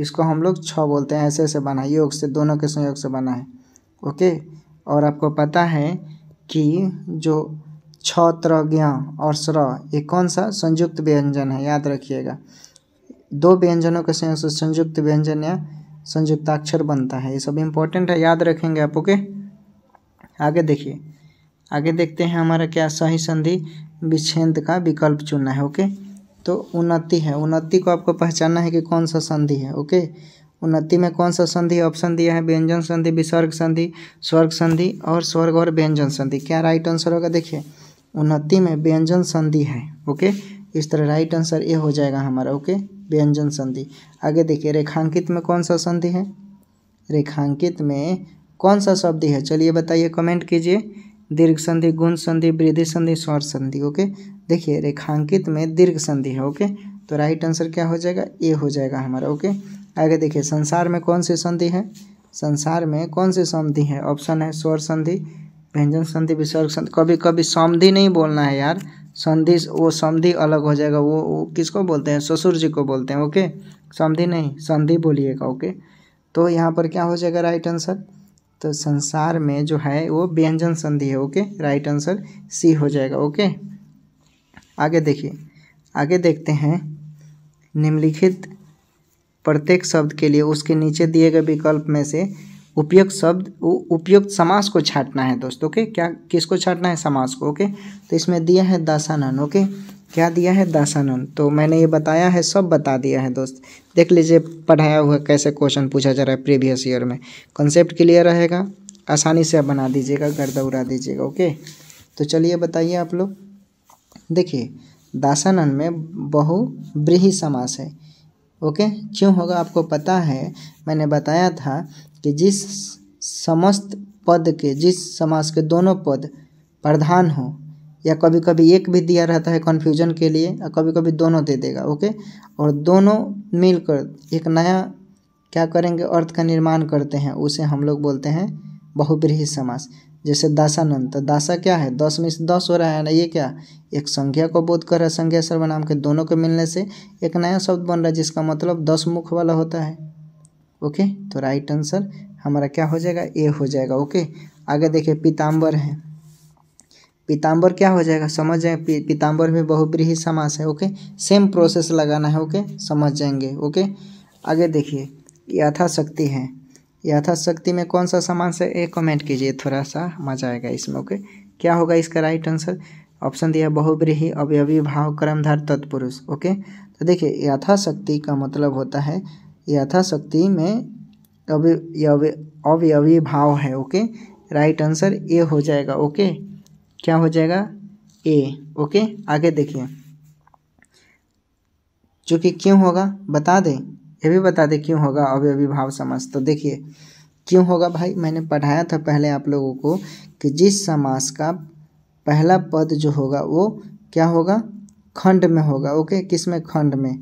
इसको हम लोग छ बोलते हैं ऐसे ऐसे बना है योग से दोनों के संयोग से बना है ओके और आपको पता है कि जो छ त्र ज्ञ और स्र ये कौन सा संयुक्त व्यंजन है याद रखिएगा दो व्यंजनों के संयुक्त व्यंजन या संयुक्ताक्षर बनता है ये सब इम्पोर्टेंट है याद रखेंगे आप ओके आगे देखिए आगे देखते हैं हमारा क्या सही संधि विच्छेद का विकल्प चुनना है ओके तो उन्नति है उन्नति को आपको पहचानना है कि कौन सा संधि है ओके उन्नति में कौन सा संधि ऑप्शन दिया है व्यंजन संधि विसर्ग संधि स्वर्ग संधि और स्वर्ग और व्यंजन संधि क्या राइट आंसर होगा देखिए उन्नति में व्यंजन संधि है ओके इस तरह राइट आंसर ए हो जाएगा हमारा ओके व्यंजन संधि आगे देखिए रेखांकित में कौन सा संधि है रेखांकित में कौन सा शब्द है चलिए बताइए कमेंट कीजिए दीर्घ संधि गुण संधि वृद्धि संधि स्वर संधि ओके देखिए रेखांकित में दीर्घ संधि है ओके तो राइट आंसर क्या हो जाएगा ए हो जाएगा हमारा ओके आगे देखिए संसार में कौन सी संधि है संसार में कौन सी संधि है ऑप्शन है स्वर संधि व्यंजन संधि विसर्ग संधि कभी कभी समधि नहीं बोलना है यार संधि वो संधि अलग हो जाएगा वो, वो किसको बोलते हैं ससुर जी को बोलते हैं ओके समधि नहीं संधि बोलिएगा ओके तो यहाँ पर क्या हो जाएगा राइट आंसर तो संसार में जो है वो व्यंजन संधि है ओके राइट आंसर सी हो जाएगा ओके आगे देखिए आगे देखते हैं निम्नलिखित प्रत्येक शब्द के लिए उसके नीचे दिए गए विकल्प में से उपयुक्त शब्द उपयुक्त समास को छाटना है दोस्तों ओके क्या किसको छाटना है समास को ओके तो इसमें दिया है दासानन ओके क्या दिया है दासानन तो मैंने ये बताया है सब बता दिया है दोस्त देख लीजिए पढ़ाया हुआ कैसे क्वेश्चन पूछा जा रहा है प्रीवियस ईयर में कॉन्सेप्ट क्लियर रहेगा आसानी से आप बना दीजिएगा गर्दा उड़ा दीजिएगा ओके तो चलिए बताइए आप लोग देखिए दासानन में बहु ब्रीही समास है ओके क्यों होगा आपको पता है मैंने बताया था कि जिस समस्त पद के जिस समास के दोनों पद प्रधान हो या कभी कभी एक भी दिया रहता है कन्फ्यूजन के लिए और कभी कभी दोनों दे देगा ओके और दोनों मिलकर एक नया क्या करेंगे अर्थ का निर्माण करते हैं उसे हम लोग बोलते हैं बहुब्रीही समास जैसे दासानंद तो दासा क्या है दस में से दस हो रहा है ना ये क्या एक संख्या को बोध कर रहा है संख्या सर्वनाम के दोनों के मिलने से एक नया शब्द बन रहा है जिसका मतलब दस मुख वाला होता है ओके तो राइट आंसर हमारा क्या हो जाएगा ए हो जाएगा ओके आगे देखिए पीताम्बर है पीताम्बर क्या हो जाएगा समझ जाएंगे पीताम्बर भी बहुब्रीही समास है ओके सेम प्रोसेस लगाना है ओके समझ जाएंगे ओके आगे देखिए यथाशक्ति है यथाशक्ति में कौन सा समास है ए कमेंट कीजिए थोड़ा सा मजा आएगा इसमें ओके क्या होगा इसका राइट आंसर ऑप्शन दिया बहुब्रीही अवयवी भाव कर्मधार तत्पुरुष ओके तो देखिए यथाशक्ति का मतलब होता है यथाशक्ति में अवयवी भाव है ओके राइट आंसर ए हो जाएगा ओके क्या हो जाएगा ए ओके आगे देखिए जो कि क्यों होगा बता दें ये भी बता दें क्यों होगा अवयवी भाव समास तो देखिए क्यों होगा भाई मैंने पढ़ाया था पहले आप लोगों को कि जिस समास का पहला पद जो होगा वो क्या होगा खंड में होगा ओके किस में खंड में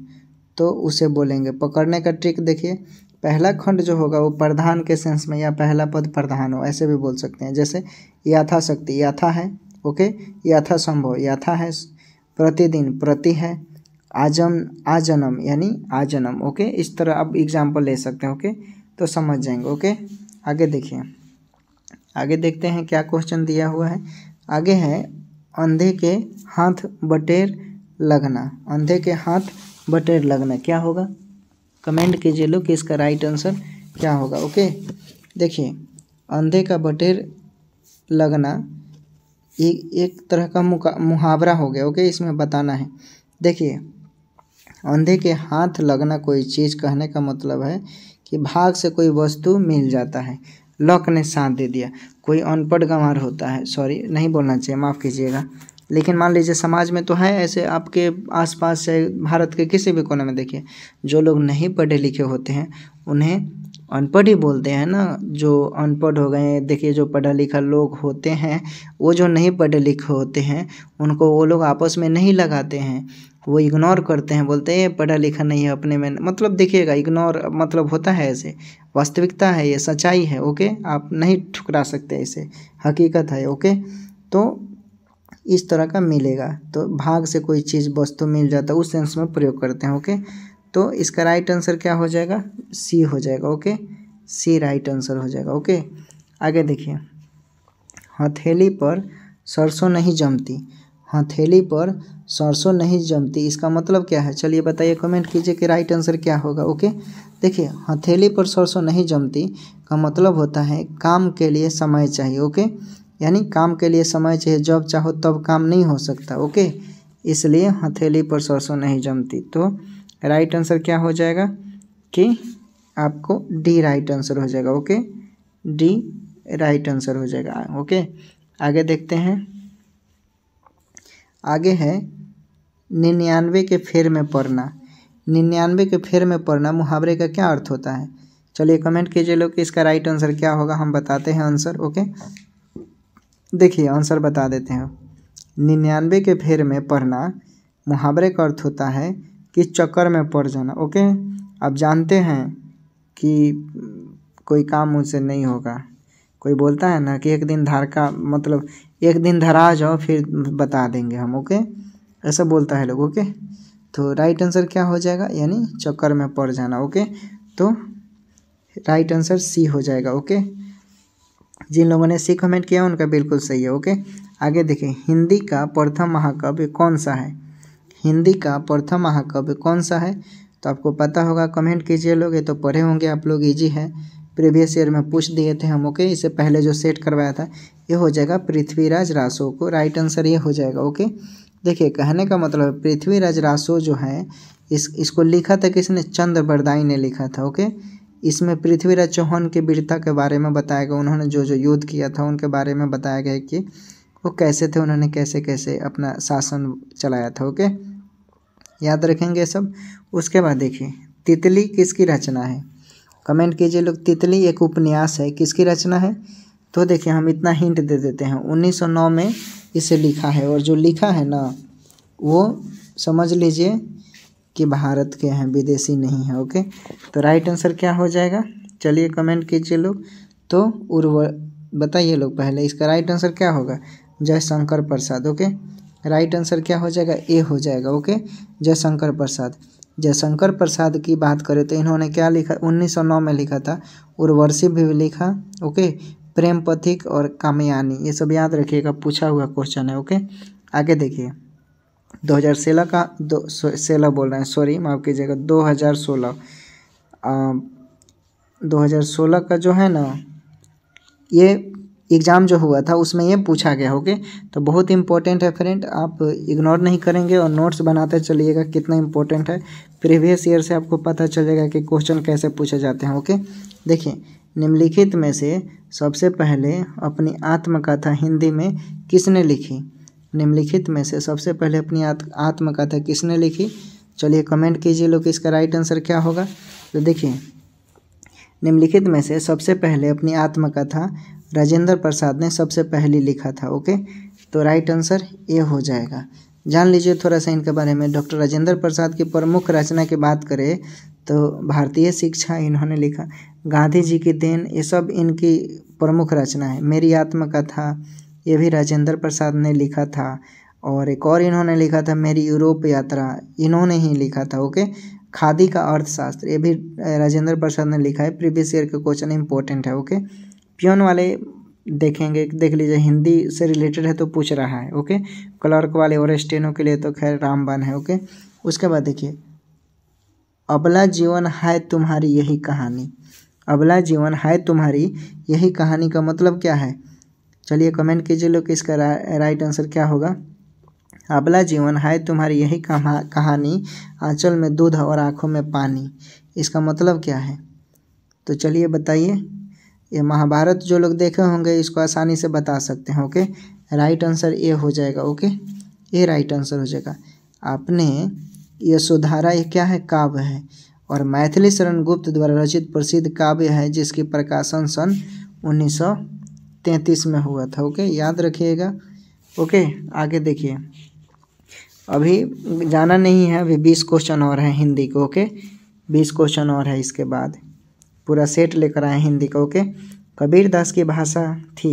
तो उसे बोलेंगे पकड़ने का ट्रिक देखिए पहला खंड जो होगा वो प्रधान के सेंस में या पहला पद प्रधान हो ऐसे भी बोल सकते हैं जैसे याथाशक्ति याथा है ओके याथा संभव याथा है प्रतिदिन प्रति है आजम आजनम यानी आजनम ओके इस तरह आप एग्जाम्पल ले सकते हैं ओके तो समझ जाएंगे ओके आगे देखिए आगे देखते हैं क्या क्वेश्चन दिया हुआ है आगे है अंधे के हाथ बटेर लगना अंधे के हाथ बटर लगना क्या होगा कमेंट कीजिए लोग कि इसका राइट आंसर क्या होगा ओके देखिए अंधे का बटेर लगना एक एक तरह का मुहावरा हो गया ओके इसमें बताना है देखिए अंधे के हाथ लगना कोई चीज़ कहने का मतलब है कि भाग से कोई वस्तु मिल जाता है लक ने साथ दे दिया कोई अनपढ़ गंवार होता है सॉरी नहीं बोलना चाहिए माफ़ कीजिएगा लेकिन मान लीजिए समाज में तो है ऐसे आपके आसपास से भारत के किसी भी कोने में देखिए जो लोग नहीं पढ़े लिखे होते हैं उन्हें अनपढ़ ही बोलते हैं ना जो अनपढ़ हो गए देखिए जो पढ़ा लिखा लोग होते हैं वो जो नहीं पढ़े लिखे होते हैं उनको वो लोग आपस में नहीं लगाते हैं वो इग्नोर करते हैं बोलते हैं पढ़ा लिखा नहीं है अपने में मतलब देखिएगा इग्नोर मतलब होता है ऐसे वास्तविकता है ये सच्चाई है ओके आप नहीं ठुकरा सकते इसे हकीकत है ओके तो इस तरह का मिलेगा तो भाग से कोई चीज़ वस्तु तो मिल जाता है उस सेंस में प्रयोग करते हैं ओके तो इसका राइट आंसर क्या हो जाएगा सी हो जाएगा ओके सी राइट आंसर हो जाएगा ओके आगे देखिए हथेली पर सरसों नहीं जमती हथेली पर सरसों नहीं जमती इसका मतलब क्या है चलिए बताइए कमेंट कीजिए कि राइट आंसर क्या होगा ओके देखिए हथेली पर सरसों नहीं जमती का मतलब होता है काम के लिए समय चाहिए ओके यानी काम के लिए समय चाहिए जब चाहो तब काम नहीं हो सकता ओके इसलिए हथेली पर सरसों नहीं जमती तो राइट आंसर क्या हो जाएगा कि आपको डी राइट आंसर हो जाएगा ओके डी राइट आंसर हो जाएगा ओके आगे देखते हैं आगे है निन्यानवे के फेर में पढ़ना निन्यानवे के फेर में पढ़ना मुहावरे का क्या अर्थ होता है चलिए कमेंट कीजिए लोग कि इसका राइट आंसर क्या होगा हम बताते हैं आंसर ओके देखिए आंसर बता देते हैं निन्यानवे के फेर में पढ़ना मुहावरे का अर्थ होता है कि चक्कर में पड़ जाना ओके आप जानते हैं कि कोई काम मुझसे नहीं होगा कोई बोलता है ना कि एक दिन धार का मतलब एक दिन धरा जाओ फिर बता देंगे हम ओके ऐसा बोलता है लोग ओके तो राइट आंसर क्या हो जाएगा यानी चक्कर में पड़ जाना ओके तो राइट आंसर सी हो जाएगा ओके जिन लोगों ने सी कमेंट किया उनका बिल्कुल सही है ओके आगे देखें हिंदी का प्रथम महाकाव्य कौन सा है हिंदी का प्रथम महाकाव्य कौन सा है तो आपको पता होगा कमेंट कीजिए लोग ये तो पढ़े होंगे आप लोग ईजी है प्रीवियस ईयर में पूछ दिए थे हम ओके इससे पहले जो सेट करवाया था ये हो जाएगा पृथ्वीराज रासो को राइट आंसर ये हो जाएगा ओके देखिए कहने का मतलब पृथ्वीराज रासो जो है इस इसको लिखा था किसने चंद्र बरदाई ने लिखा था ओके इसमें पृथ्वीराज चौहान की वीरता के बारे में बताया गया उन्होंने जो जो युद्ध किया था उनके बारे में बताया गया कि वो कैसे थे उन्होंने कैसे कैसे अपना शासन चलाया था ओके याद रखेंगे सब उसके बाद देखिए तितली किसकी रचना है कमेंट कीजिए लोग तितली एक उपन्यास है किसकी रचना है तो देखिए हम इतना हिंट दे देते हैं 1909 में इसे लिखा है और जो लिखा है ना वो समझ लीजिए कि भारत के हैं विदेशी नहीं है ओके तो राइट आंसर क्या हो जाएगा चलिए कमेंट कीजिए लोग तो उर्वर बताइए लोग पहले इसका राइट आंसर क्या होगा Jaishankar Prasad okay right answer क्या हो जाएगा ए हो जाएगा ओके जयशंकर प्रसाद जयशंकर प्रसाद की बात करें तो इन्होंने क्या लिखा 1909 में लिखा था उर्वर्षी भी लिखा ओके प्रेम पथिक और कामयानी ये सब याद रखिएगा पूछा हुआ क्वेश्चन है ओके आगे देखिए दो हज़ार सोलह का दो सोलह बोल रहे हैं सॉरी माफ़ कीजिएगा दो हज़ार सोलह दो हज़ार सोलह का जो है ना ये एग्ज़ाम जो हुआ था उसमें ये पूछा गया ओके तो बहुत इंपॉर्टेंट है फ्रेंड आप इग्नोर नहीं करेंगे और नोट्स बनाते चलिएगा कितना इंपॉर्टेंट है प्रीवियस ईयर से आपको पता चलेगा कि क्वेश्चन कैसे पूछे जाते हैं ओके देखिए निम्नलिखित में से सबसे पहले अपनी आत्मकथा हिंदी में किसने लिखी निम्नलिखित में से सबसे पहले अपनी आत्मकथा किसने लिखी चलिए कमेंट कीजिए लोग इसका राइट आंसर क्या होगा तो देखिए निम्नलिखित में से सबसे पहले अपनी आत्मकथा राजेंद्र प्रसाद ने सबसे पहले लिखा था ओके तो राइट आंसर ए हो जाएगा जान लीजिए थोड़ा सा इनके बारे में डॉक्टर राजेंद्र प्रसाद की प्रमुख रचना की बात करें तो भारतीय शिक्षा इन्होंने लिखा गांधी जी की देन ये सब इनकी प्रमुख रचना है मेरी आत्मकथा ये भी राजेंद्र प्रसाद ने लिखा था और एक और इन्होंने लिखा था मेरी यूरोप यात्रा इन्होंने ही लिखा था ओके खादी का अर्थशास्त्र ये भी राजेंद्र प्रसाद ने लिखा है प्रीवियस ईयर का क्वेश्चन इंपॉर्टेंट है ओके प्योन वाले देखेंगे देख लीजिए हिंदी से रिलेटेड है तो पूछ रहा है ओके क्लर्क वाले और स्टेनों के लिए तो खैर रामबान है ओके उसके बाद देखिए अबला जीवन है तुम्हारी यही कहानी अबला जीवन है तुम्हारी यही कहानी का मतलब क्या है चलिए कमेंट कीजिए लोग इसका रा, राइट आंसर क्या होगा अबला जीवन है तुम्हारी यही कहानी आंचल में दूध और आँखों में पानी इसका मतलब क्या है तो चलिए बताइए ये महाभारत जो लोग देखे होंगे इसको आसानी से बता सकते हैं ओके राइट आंसर ए हो जाएगा ओके ए राइट आंसर हो जाएगा आपने सुधारा ये क्या है काव्य है और मैथिली शरण गुप्त द्वारा रचित प्रसिद्ध काव्य है जिसकी प्रकाशन सन उन्नीस तैंतीस में हुआ था ओके याद रखिएगा ओके आगे देखिए अभी जाना नहीं है अभी बीस क्वेश्चन और है हिंदी को ओके बीस क्वेश्चन और है इसके बाद पूरा सेट लेकर आए हिंदी का ओके कबीर दास की भाषा थी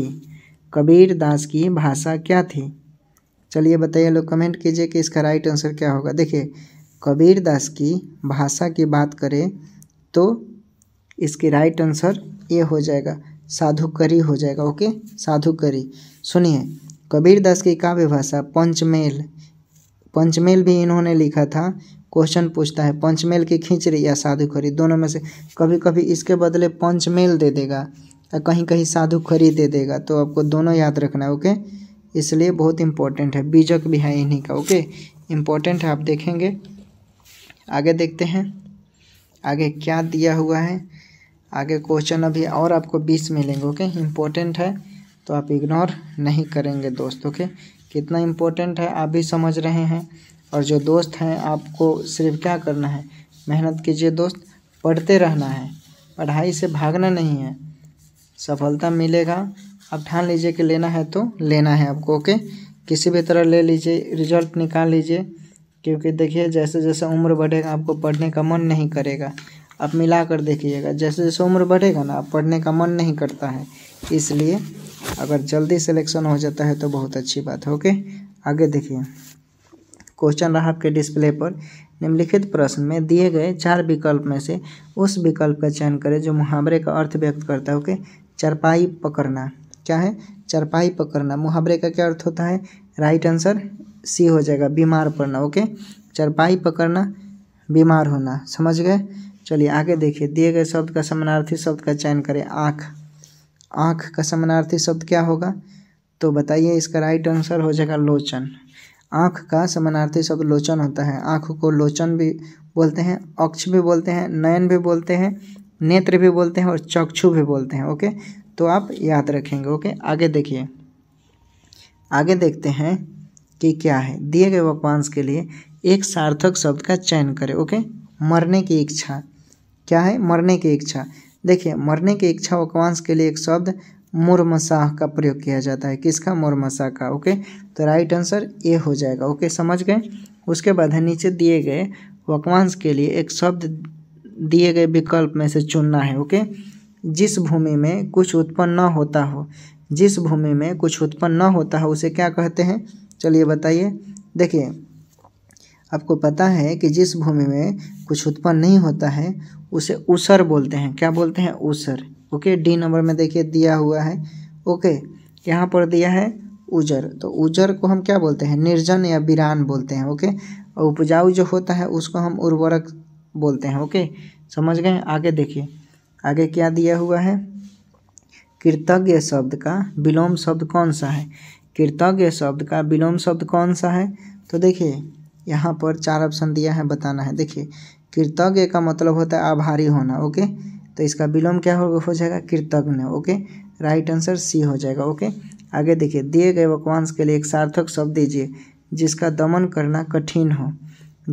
कबीर दास की भाषा क्या थी चलिए बताइए लोग कमेंट कीजिए कि इसका राइट आंसर क्या होगा देखिए कबीर दास की भाषा की बात करें तो इसकी राइट आंसर ये हो जाएगा साधु करी हो जाएगा ओके साधु करी सुनिए कबीरदास की काव्य भाषा पंचमेल पंचमेल भी इन्होंने लिखा था क्वेश्चन पूछता है पंचमेल की खिंचड़ी या साधु खरी दोनों में से कभी कभी इसके बदले पंचमेल दे देगा या कहीं कहीं साधु खरी दे देगा तो आपको दोनों याद रखना है ओके इसलिए बहुत इम्पोर्टेंट है बीजक भी है इन्हीं का ओके इम्पोर्टेंट है आप देखेंगे आगे देखते हैं आगे क्या दिया हुआ है आगे क्वेश्चन अभी और आपको बीस मिलेंगे ओके इम्पोर्टेंट है तो आप इग्नोर नहीं करेंगे दोस्तों के कितना इम्पोर्टेंट है आप भी समझ रहे हैं और जो दोस्त हैं आपको सिर्फ क्या करना है मेहनत कीजिए दोस्त पढ़ते रहना है पढ़ाई से भागना नहीं है सफलता मिलेगा आप ठान लीजिए कि लेना है तो लेना है आपको ओके किसी भी तरह ले लीजिए रिजल्ट निकाल लीजिए क्योंकि देखिए जैसे जैसे उम्र बढ़ेगा आपको पढ़ने का मन नहीं करेगा आप मिला कर देखिएगा जैसे जैसे उम्र बढ़ेगा ना पढ़ने का मन नहीं करता है इसलिए अगर जल्दी सिलेक्शन हो जाता है तो बहुत अच्छी बात है ओके आगे देखिए क्वेश्चन रहा आपके डिस्प्ले पर निम्नलिखित प्रश्न में दिए गए चार विकल्प में से उस विकल्प का चयन करें जो मुहावरे का अर्थ व्यक्त करता है ओके चरपाई पकड़ना क्या है चरपाई पकड़ना मुहावरे का क्या अर्थ होता है राइट आंसर सी हो जाएगा बीमार पड़ना ओके चरपाई पकड़ना बीमार होना समझ गए चलिए आगे देखिए दिए गए शब्द का समानार्थी शब्द का चयन करें आँख आँख का समानार्थी शब्द क्या होगा तो बताइए इसका राइट आंसर हो जाएगा लोचन आँख का समानार्थी शब्द लोचन होता है आँख को लोचन भी बोलते हैं अक्ष भी बोलते हैं नयन भी बोलते हैं नेत्र भी बोलते हैं और चक्षु भी बोलते हैं ओके तो आप याद रखेंगे ओके आगे देखिए आगे देखते हैं कि क्या है दिए गए वाक्यांश के लिए एक सार्थक शब्द का चयन करें ओके मरने की इच्छा क्या है मरने की इच्छा देखिए मरने की इच्छा वकवांश के लिए एक शब्द मुरमसाह का प्रयोग किया जाता है किसका मुरमसाह का ओके तो राइट आंसर ए हो जाएगा ओके समझ गए उसके बाद है नीचे दिए गए वकवांश के लिए एक शब्द दिए गए विकल्प में से चुनना है ओके जिस भूमि में कुछ उत्पन्न न होता हो जिस भूमि में कुछ उत्पन्न न होता हो उसे क्या कहते हैं चलिए बताइए देखिए आपको पता है कि जिस भूमि में कुछ उत्पन्न नहीं होता है उसे उसर बोलते हैं क्या बोलते हैं उसर ओके डी नंबर में देखिए दिया हुआ है ओके यहाँ पर दिया है उजर तो उजर को हम क्या बोलते हैं निर्जन या बिरान बोलते हैं ओके और उपजाऊ जो होता है उसको हम उर्वरक बोलते हैं ओके समझ गए आगे देखिए आगे क्या दिया हुआ है कृतज्ञ शब्द का विलोम शब्द कौन सा है कृतज्ञ शब्द का विलोम शब्द कौन सा है तो देखिए यहाँ पर चार ऑप्शन दिया है बताना है देखिए कृतज्ञ का मतलब होता है आभारी होना ओके तो इसका विलोम क्या हो, हो जाएगा कृतज्ञ ओके राइट आंसर सी हो जाएगा ओके आगे देखिए दिए गए वकवांश के लिए एक सार्थक शब्द दीजिए जिसका दमन करना कठिन हो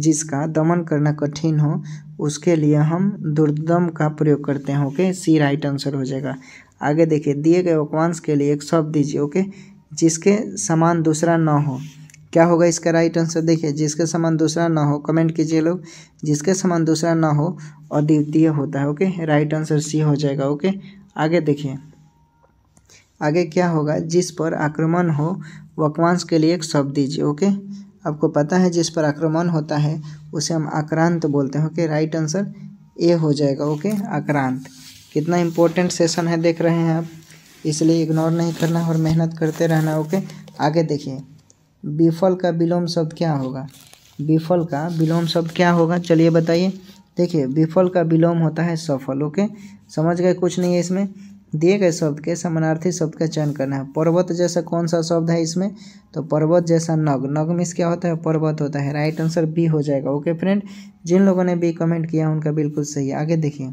जिसका दमन करना कठिन हो उसके लिए हम दुर्दम का प्रयोग करते हैं ओके सी राइट आंसर हो जाएगा आगे देखिए दिए गए वकवांश के लिए एक शब्द दीजिए ओके जिसके समान दूसरा न हो क्या होगा इसका राइट आंसर देखिए जिसके समान दूसरा ना हो कमेंट कीजिए लोग जिसके समान दूसरा ना हो और द्वितीय होता है ओके राइट आंसर सी हो जाएगा ओके आगे देखिए आगे क्या होगा जिस पर आक्रमण हो वकवांश के लिए एक शब्द दीजिए ओके आपको पता है जिस पर आक्रमण होता है उसे हम आक्रांत बोलते हैं ओके राइट आंसर ए हो जाएगा ओके आक्रांत कितना इम्पोर्टेंट सेशन है देख रहे हैं आप इसलिए इग्नोर नहीं करना और मेहनत करते रहना ओके आगे देखिए विफल का विलोम शब्द क्या होगा विफल का विलोम शब्द क्या होगा चलिए बताइए देखिए विफल का विलोम होता है सफल ओके समझ गए कुछ नहीं है इसमें दिए गए शब्द के समानार्थी शब्द का चयन करना है पर्वत जैसा कौन सा शब्द है इसमें तो पर्वत जैसा नग नग मिस क्या होता है पर्वत होता है राइट आंसर बी हो जाएगा ओके फ्रेंड जिन लोगों ने बी कमेंट किया उनका बिल्कुल सही आगे देखिए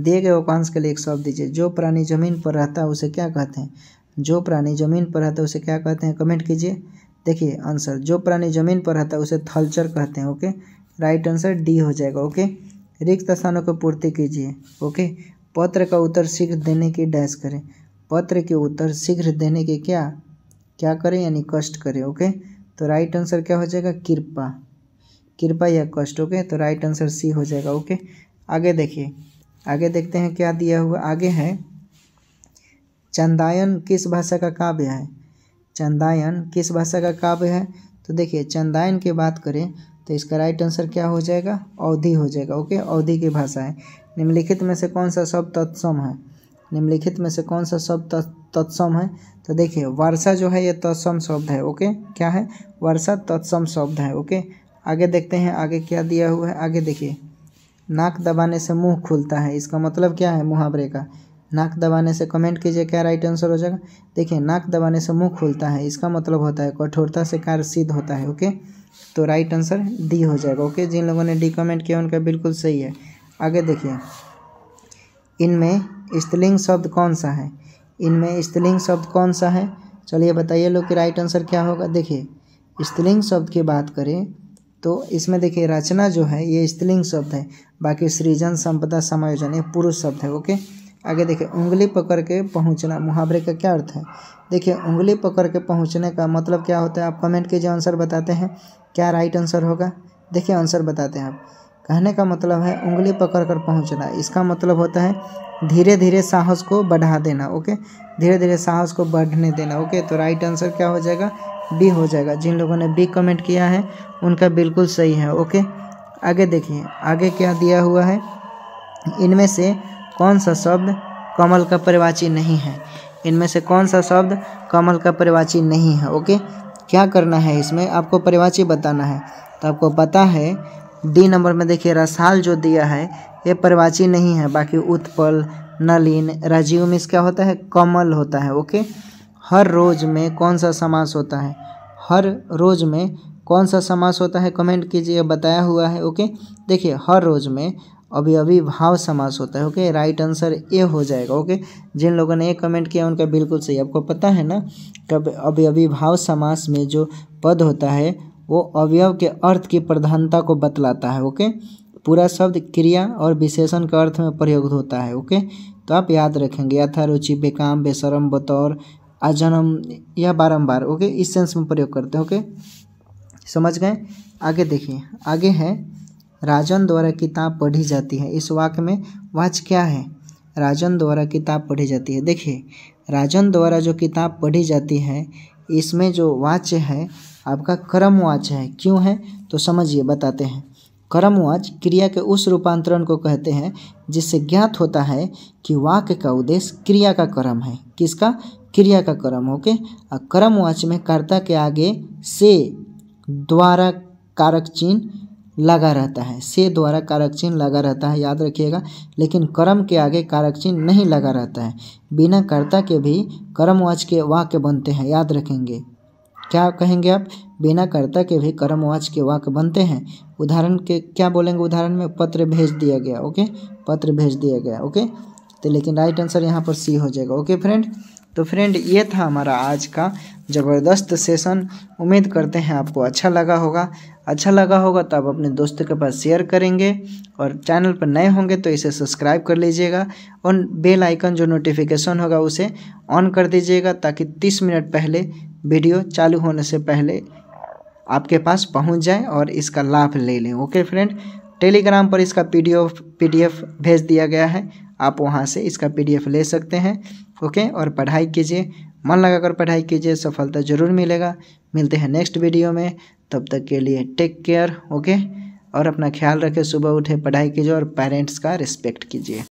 दिए गए वाकांश के लिए एक शब्द दीजिए जो प्राणी जमीन पर रहता है उसे क्या कहते हैं जो प्राणी जमीन पर रहता है उसे क्या कहते हैं कमेंट कीजिए देखिए आंसर जो प्राणी जमीन पर रहता है उसे थलचर कहते हैं ओके राइट आंसर डी हो जाएगा ओके रिक्त स्थानों की पूर्ति कीजिए ओके पत्र का उत्तर शीघ्र देने की डैश करें पत्र के उत्तर शीघ्र देने के क्या क्या करें यानी कष्ट करें ओके तो राइट आंसर क्या हो जाएगा कृपा कृपा या कष्ट ओके तो राइट आंसर सी हो जाएगा ओके आगे देखिए आगे देखते हैं क्या दिया हुआ आगे है चंदायन किस भाषा का काव्य है चंदायन किस भाषा का काव्य है तो देखिए चंदायन की बात करें तो इसका राइट आंसर क्या हो जाएगा अवधि हो जाएगा ओके अवधि की भाषा है निम्नलिखित में से कौन सा शब्द तत्सम है निम्नलिखित में से कौन सा शब्द तत्सम है तो देखिए वर्षा जो है ये तत्सम शब्द है ओके क्या है वर्षा तत्सम शब्द है ओके आगे देखते हैं आगे क्या दिया हुआ है आगे देखिए नाक दबाने से मुंह खुलता है इसका मतलब क्या है मुहावरे का नाक दबाने से कमेंट कीजिए क्या राइट आंसर हो जाएगा देखिए नाक दबाने से मुंह खुलता है इसका मतलब होता है कठोरता से कार्य सिद्ध होता है ओके तो राइट आंसर डी हो जाएगा ओके जिन लोगों ने डी कमेंट किया उनका बिल्कुल सही है आगे देखिए इनमें स्त्रीलिंग शब्द कौन सा है इनमें स्त्रीलिंग शब्द कौन सा है चलिए बताइए लोग कि राइट आंसर क्या होगा देखिए स्त्रीलिंग शब्द की बात करें तो इसमें देखिए रचना जो है ये स्त्रीलिंग शब्द है बाकी सृजन संपदा समायोजन ये पुरुष शब्द है ओके आगे देखिए उंगली पकड़ के पहुंचना मुहावरे का क्या अर्थ है देखिए उंगली पकड़ के पहुंचने का मतलब क्या होता है आप कमेंट कीजिए आंसर बताते हैं क्या राइट आंसर होगा देखिए आंसर बताते हैं आप कहने का मतलब है उंगली पकड़ कर पहुँचना इसका मतलब होता है धीरे धीरे साहस को बढ़ा देना ओके धीरे धीरे साहस को बढ़ने देना ओके तो राइट आंसर क्या हो जाएगा बी हो जाएगा जिन लोगों ने बी कमेंट किया है उनका बिल्कुल सही है ओके आगे देखिए आगे क्या दिया हुआ है इनमें से कौन सा शब्द कमल का परिवाची नहीं है इनमें से कौन सा शब्द कमल का परिवाची नहीं है ओके क्या करना है इसमें आपको परिवाची बताना है तो आपको पता है डी नंबर में देखिए रसाल जो दिया है ये परिवाची नहीं है बाकी उत्पल नलिन राजीव में इसका होता है कमल होता है ओके हर रोज़ में कौन सा समास होता है हर रोज़ में कौन सा समास होता है कमेंट कीजिए बताया हुआ है ओके देखिए हर रोज़ में अभी अभी भाव समास होता है ओके राइट आंसर ए हो जाएगा ओके जिन लोगों ने ये कमेंट किया उनका बिल्कुल सही आपको पता है ना कब अभी अभी भाव समास में जो पद होता है वो अवयव के अर्थ की प्रधानता को बतलाता है ओके पूरा शब्द क्रिया और विशेषण के अर्थ में प्रयोग होता है ओके तो आप याद रखेंगे यथारुचि बेकाम बेसरम बतौर अजनम या बारम्बार ओके इस सेंस में प्रयोग करते हैं ओके समझ गए आगे देखिए आगे है राजन द्वारा किताब पढ़ी जाती है इस वाक्य में वाच क्या है राजन द्वारा किताब पढ़ी जाती है देखिए राजन द्वारा जो किताब पढ़ी जाती है इसमें जो वाच है आपका कर्म वाच है क्यों है तो समझिए बताते हैं कर्मवाच क्रिया के उस रूपांतरण को कहते हैं जिससे ज्ञात होता है कि वाक्य का उद्देश्य क्रिया का कर्म है किसका क्रिया का कर्म ओके और कर्मवाच में कर्ता के आगे से द्वारा कारक चिन्ह लगा रहता है से द्वारा कारक चिन्ह लगा रहता है याद रखिएगा लेकिन कर्म के आगे कारक चिन्ह नहीं लगा रहता है बिना कर्ता के भी कर्मवाच के वाक्य बनते हैं याद रखेंगे क्या कहेंगे आप बिना कर्ता के भी कर्मवाच के वाक्य बनते हैं उदाहरण के क्या बोलेंगे उदाहरण में पत्र भेज दिया गया ओके पत्र भेज दिया गया ओके तो लेकिन राइट आंसर यहाँ पर सी हो जाएगा ओके फ्रेंड तो फ्रेंड ये था हमारा आज का ज़बरदस्त सेशन उम्मीद करते हैं आपको अच्छा लगा होगा अच्छा लगा होगा तो आप अपने दोस्तों के पास शेयर करेंगे और चैनल पर नए होंगे तो इसे सब्सक्राइब कर लीजिएगा और बेल आइकन जो नोटिफिकेशन होगा उसे ऑन कर दीजिएगा ताकि 30 मिनट पहले वीडियो चालू होने से पहले आपके पास पहुंच जाए और इसका लाभ ले लें ओके फ्रेंड टेलीग्राम पर इसका पी डी भेज दिया गया है आप वहाँ से इसका पी ले सकते हैं ओके और पढ़ाई कीजिए मन लगाकर पढ़ाई कीजिए सफलता ज़रूर मिलेगा मिलते हैं नेक्स्ट वीडियो में तब तक के लिए टेक केयर ओके और अपना ख्याल रखें सुबह उठे पढ़ाई कीजिए और पेरेंट्स का रिस्पेक्ट कीजिए